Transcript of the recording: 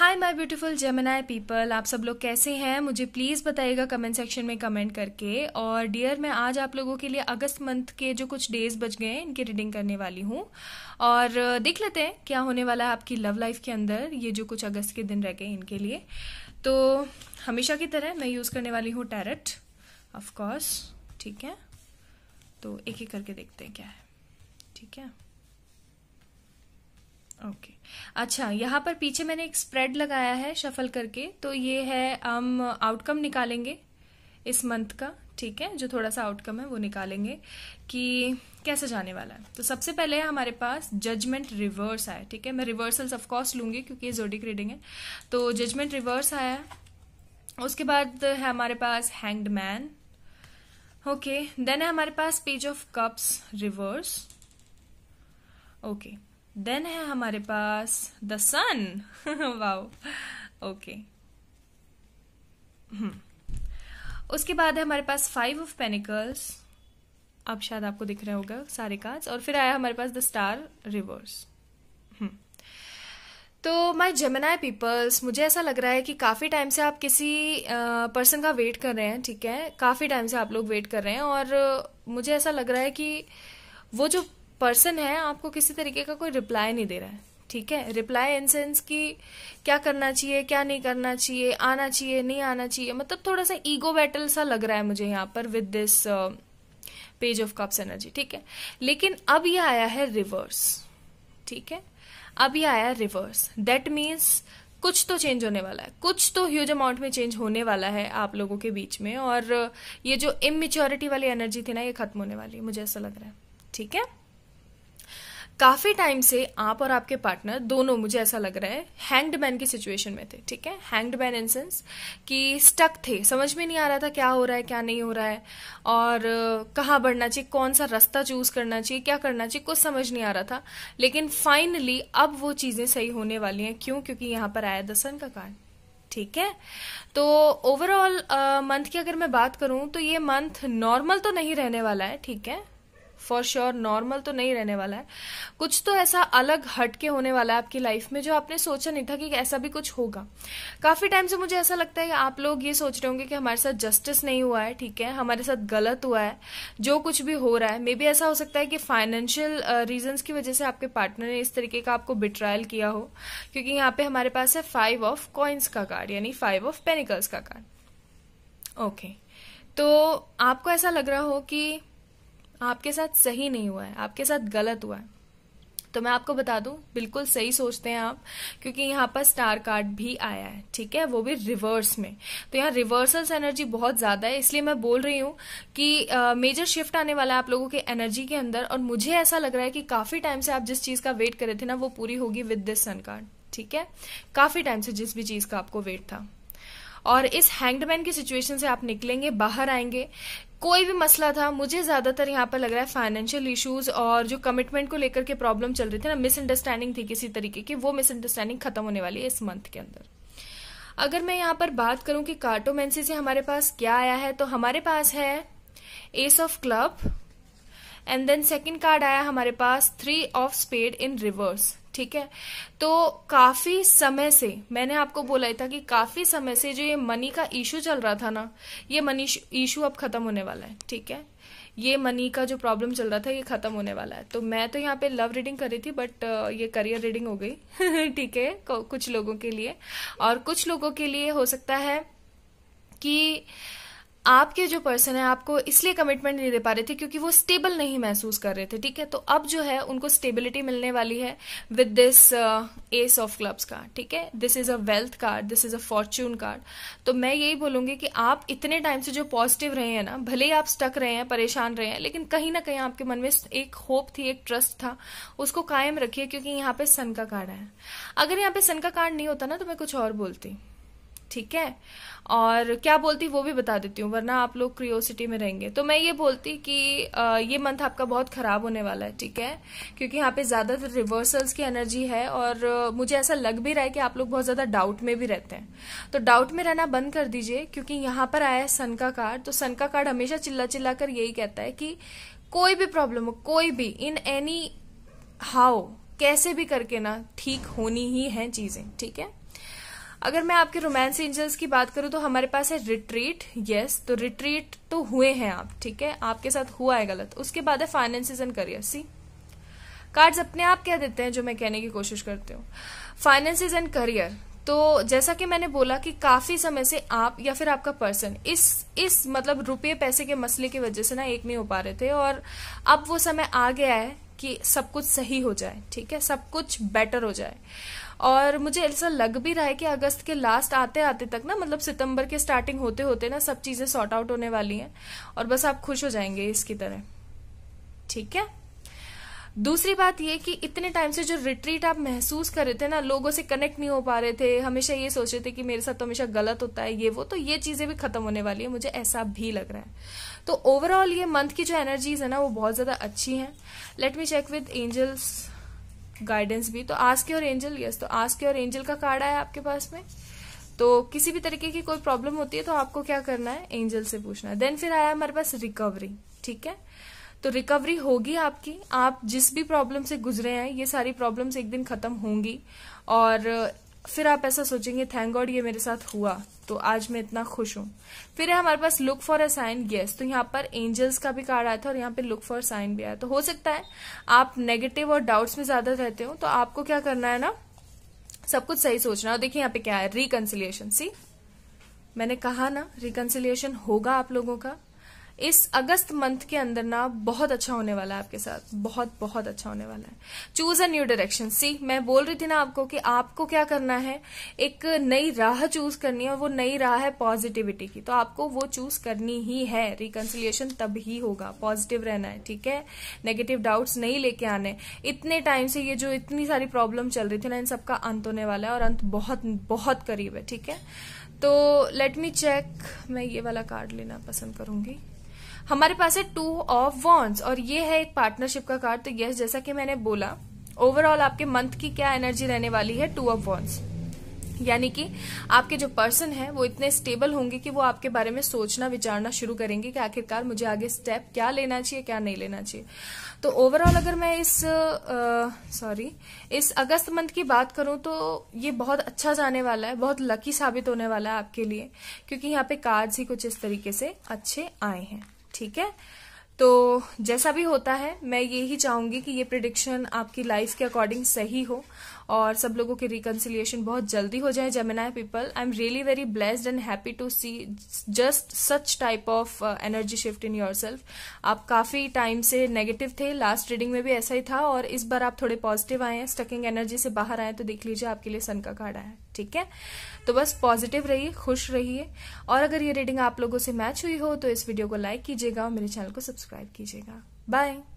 Hi my beautiful Gemini people आप सब लोग कैसे हैं मुझे प्लीज़ बताइएगा कमेंट सेक्शन में कमेंट करके और डियर मैं आज आप लोगों के लिए अगस्त मंथ के जो कुछ डेज बच गए हैं इनकी रीडिंग करने वाली हूँ और देख लेते हैं क्या होने वाला है आपकी लव लाइफ के अंदर ये जो कुछ अगस्त के दिन रह गए इनके लिए तो हमेशा की तरह मैं यूज़ करने वाली हूँ टैरट ऑफकोर्स ठीक है तो एक एक करके देखते हैं क्या है ठीक है ओके अच्छा यहाँ पर पीछे मैंने एक स्प्रेड लगाया है शफल करके तो ये है हम आउटकम निकालेंगे इस मंथ का ठीक है जो थोड़ा सा आउटकम है वो निकालेंगे कि कैसे जाने वाला है तो सबसे पहले हमारे पास जजमेंट रिवर्स आया ठीक है मैं रिवर्सल्स ऑफ लूंगी क्योंकि ये जोडिक रीडिंग है तो जजमेंट रिवर्स आया उसके बाद है हमारे पास हैंग्ड मैन ओके देन है हमारे पास page of cups reverse okay okay. Then है हमारे पास the sun wow okay hmm. उसके बाद है हमारे पास फाइव ऑफ पेनिकल्स अब शायद आपको दिख रहे होगा सारे कार्ड्स और फिर आया हमारे पास द स्टार रिवर्स हम्म। तो माई जमनाय पीपल्स मुझे ऐसा लग रहा है कि काफ़ी टाइम से आप किसी पर्सन का वेट कर रहे हैं ठीक है काफ़ी टाइम से आप लोग वेट कर रहे हैं और मुझे ऐसा लग रहा है कि वो जो पर्सन है आपको किसी तरीके का कोई रिप्लाई नहीं दे रहा है ठीक है रिप्लाई इन सेंस कि क्या करना चाहिए क्या नहीं करना चाहिए आना चाहिए नहीं आना चाहिए मतलब थोड़ा सा ईगो बैटल सा लग रहा है मुझे यहाँ पर with this page of cups energy ठीक है लेकिन अब यह आया है रिवर्स ठीक है अब यह आया रिवर्स दैट मीन्स कुछ तो चेंज होने वाला है कुछ तो ह्यूज अमाउंट में चेंज होने वाला है आप लोगों के बीच में और ये जो इमेच्योरिटी वाली एनर्जी थी ना ये खत्म होने वाली है मुझे ऐसा लग रहा है ठीक है काफ़ी टाइम से आप और आपके पार्टनर दोनों मुझे ऐसा लग रहा है हैंग्ड मैन की सिचुएशन में थे ठीक है हैंग्ड मैन इन सेंस कि स्टक थे समझ में नहीं आ रहा था क्या हो रहा है क्या नहीं हो रहा है और कहाँ बढ़ना चाहिए कौन सा रास्ता चूज करना चाहिए क्या करना चाहिए कुछ समझ नहीं आ रहा था लेकिन फाइनली अब वो चीज़ें सही होने वाली हैं क्यों क्योंकि यहां पर आया दसन का कार्ड ठीक है तो ओवरऑल मंथ uh, की अगर मैं बात करूं तो ये मंथ नॉर्मल तो नहीं रहने वाला है ठीक है फॉर श्योर नॉर्मल तो नहीं रहने वाला है कुछ तो ऐसा अलग हट के होने वाला है आपकी लाइफ में जो आपने सोचा नहीं था कि ऐसा भी कुछ होगा काफी टाइम से मुझे ऐसा लगता है कि आप लोग ये सोच रहे होंगे कि हमारे साथ जस्टिस नहीं हुआ है ठीक है हमारे साथ गलत हुआ है जो कुछ भी हो रहा है मे बी ऐसा हो सकता है कि फाइनेंशियल रीजन की वजह से आपके पार्टनर ने इस तरीके का आपको बिट्रायल किया हो क्योंकि यहाँ पे हमारे पास है फाइव ऑफ कॉइन्स का कार्ड यानी फाइव ऑफ पेनिकल्स का कार्ड ओके okay. तो आपको ऐसा लग रहा हो कि आपके साथ सही नहीं हुआ है आपके साथ गलत हुआ है तो मैं आपको बता दूं बिल्कुल सही सोचते हैं आप क्योंकि यहाँ पर स्टार कार्ड भी आया है ठीक है वो भी रिवर्स में तो यहाँ रिवर्सल्स एनर्जी बहुत ज्यादा है इसलिए मैं बोल रही हूँ कि मेजर शिफ्ट आने वाला है आप लोगों के एनर्जी के अंदर और मुझे ऐसा लग रहा है कि काफी टाइम से आप जिस चीज का वेट करे थे ना वो पूरी होगी विद दिस सन कार्ड ठीक है काफी टाइम से जिस भी चीज का आपको वेट था और इस हैंगडमैन की सिचुएशन से आप निकलेंगे बाहर आएंगे कोई भी मसला था मुझे ज्यादातर यहाँ पर लग रहा है फाइनेंशियल इश्यूज और जो कमिटमेंट को लेकर के प्रॉब्लम चल रही थी ना मिसअंडरस्टैंडिंग थी किसी तरीके की वो मिसअंडरस्टैंडिंग खत्म होने वाली है इस मंथ के अंदर अगर मैं यहाँ पर बात करूं कि कार्टोमेंसी से हमारे पास क्या आया है तो हमारे पास है ace of club and then second card आया हमारे पास three of spade in reverse ठीक है तो काफी समय से मैंने आपको बोला था कि काफी समय से जो ये मनी का इशू चल रहा था ना ये मनी इशू अब खत्म होने वाला है ठीक है ये मनी का जो प्रॉब्लम चल रहा था ये खत्म होने वाला है तो मैं तो यहाँ पे लव रीडिंग कर रही थी बट ये करियर रीडिंग हो गई ठीक है कुछ लोगों के लिए और कुछ लोगों के लिए हो सकता है कि आपके जो पर्सन है आपको इसलिए कमिटमेंट नहीं दे पा रहे थे क्योंकि वो स्टेबल नहीं महसूस कर रहे थे ठीक है तो अब जो है उनको स्टेबिलिटी मिलने वाली है with this ace of clubs का ठीक है this is a wealth card this is a fortune card तो मैं यही बोलूंगी कि आप इतने टाइम से जो पॉजिटिव रहे हैं ना भले ही आप स्टक रहे हैं परेशान रहे हैं लेकिन कहीं ना कहीं आपके मन में एक होप थी एक ट्रस्ट था उसको कायम रखिए क्योंकि यहाँ पे सन का कार्ड है अगर यहाँ पे सन का कार्ड नहीं होता ना तो मैं कुछ और बोलती ठीक है और क्या बोलती वो भी बता देती हूँ वरना आप लोग क्रियोसिटी में रहेंगे तो मैं ये बोलती कि ये मंथ आपका बहुत खराब होने वाला है ठीक है क्योंकि यहाँ पे ज्यादातर रिवर्सल्स की एनर्जी है और मुझे ऐसा लग भी रहा है कि आप लोग बहुत ज्यादा डाउट में भी रहते हैं तो डाउट में रहना बंद कर दीजिए क्योंकि यहां पर आया है सन का कार्ड तो सन का कार्ड हमेशा चिल्ला चिल्ला कर यही कहता है कि कोई भी प्रॉब्लम हो कोई भी इन एनी हाउ कैसे भी करके ना ठीक होनी ही है चीजें ठीक है अगर मैं आपके रोमांस एंजल्स की बात करूं तो हमारे पास है रिट्रीट यस तो रिट्रीट तो हुए हैं आप ठीक है आपके साथ हुआ है गलत उसके बाद है finances and career see cards अपने आप क्या देते हैं जो मैं कहने की कोशिश करती हूँ फाइनेंसिस एंड करियर तो जैसा कि मैंने बोला कि काफी समय से आप या फिर आपका पर्सन इस इस मतलब रुपये पैसे के मसले की वजह से ना एक नहीं हो पा रहे थे और अब वो समय आ गया है कि सब कुछ सही हो जाए ठीक है सब कुछ बेटर हो जाए और मुझे ऐसा लग भी रहा है कि अगस्त के लास्ट आते आते तक ना मतलब सितंबर के स्टार्टिंग होते होते ना सब चीज़ें सॉर्ट आउट होने वाली हैं और बस आप खुश हो जाएंगे इसकी तरह ठीक है दूसरी बात ये कि इतने टाइम से जो रिट्रीट आप महसूस कर रहे थे ना लोगों से कनेक्ट नहीं हो पा रहे थे हमेशा ये सोच रहे थे कि मेरे साथ तो हमेशा गलत होता है ये वो तो ये चीजें भी खत्म होने वाली है मुझे ऐसा भी लग रहा है तो ओवरऑल ये मंथ की जो एनर्जीज है ना वो बहुत ज्यादा अच्छी है let me check with angels guidance भी तो आस्क योर एंजल यस तो आस्क योर एंजल का कार्ड आया आपके पास में तो किसी भी तरीके की कोई प्रॉब्लम होती है तो आपको क्या करना है एंजल से पूछना है देन फिर आया हमारे पास रिकवरी ठीक है तो रिकवरी होगी आपकी आप जिस भी प्रॉब्लम से गुजरे हैं ये सारी प्रॉब्लम्स एक दिन खत्म होंगी और फिर आप ऐसा सोचेंगे थैंक गॉड ये मेरे साथ हुआ तो आज मैं इतना खुश हूं फिर है हमारे पास look for a sign guys तो यहाँ पर एंजल्स का भी कार्ड आया था और यहाँ पे लुक फॉर साइन भी आया तो हो सकता है आप नेगेटिव और डाउट्स में ज्यादा रहते हो तो आपको क्या करना है ना सब कुछ सही सोचना है देखिए यहाँ पे क्या है रिकन्सिलियेशन सी मैंने कहा ना रिकन्सिलियेशन होगा आप लोगों का इस अगस्त मंथ के अंदर ना बहुत अच्छा होने वाला है आपके साथ बहुत बहुत अच्छा होने वाला है choose a new direction see मैं बोल रही थी ना आपको कि आपको क्या करना है एक नई राह चूज करनी है और वो नई राह है पॉजिटिविटी की तो आपको वो चूज करनी ही है रिकन्सिलियेशन तब ही होगा पॉजिटिव रहना है ठीक है नेगेटिव डाउट्स नहीं लेके आने इतने टाइम से ये जो इतनी सारी प्रॉब्लम चल रही थी ना इन सबका अंत होने वाला है और अंत बहुत बहुत करीब है ठीक है तो लेट मी चेक मैं ये वाला कार्ड लेना पसंद करूंगी हमारे पास है टू ऑफ वॉन्स और ये है एक पार्टनरशिप का कार्ड तो यस जैसा कि मैंने बोला ओवरऑल आपके मंथ की क्या एनर्जी रहने वाली है टू ऑफ वॉन्स यानी कि आपके जो पर्सन है वो इतने स्टेबल होंगे कि वो आपके बारे में सोचना विचारना शुरू करेंगे कि आखिरकार मुझे आगे स्टेप क्या लेना चाहिए क्या नहीं लेना चाहिए तो ओवरऑल अगर मैं इस सॉरी इस अगस्त मंथ की बात करूं तो ये बहुत अच्छा जाने वाला है बहुत लकी साबित होने वाला है आपके लिए क्योंकि यहाँ पे कार्ड्स ही कुछ इस तरीके से अच्छे आए हैं ठीक है तो जैसा भी होता है मैं यही चाहूंगी कि ये प्रिडिक्शन आपकी लाइफ के अकॉर्डिंग सही हो और सब लोगों के रिकन्सिलियेशन बहुत जल्दी हो जाए Gemini people I am really very blessed and happy to see just such type of energy shift in yourself आप काफी टाइम से नेगेटिव थे लास्ट रीडिंग में भी ऐसा ही था और इस बार आप थोड़े पॉजिटिव आए हैं स्टकिंग एनर्जी से बाहर आए तो देख लीजिए आपके लिए सन का कार्ड आया ठीक है तो बस पॉजिटिव रहिए खुश रहिए और अगर ये रीडिंग आप लोगों से मैच हुई हो तो इस वीडियो को लाइक कीजिएगा और मेरे चैनल को सब्सक्राइब कीजिएगा बाय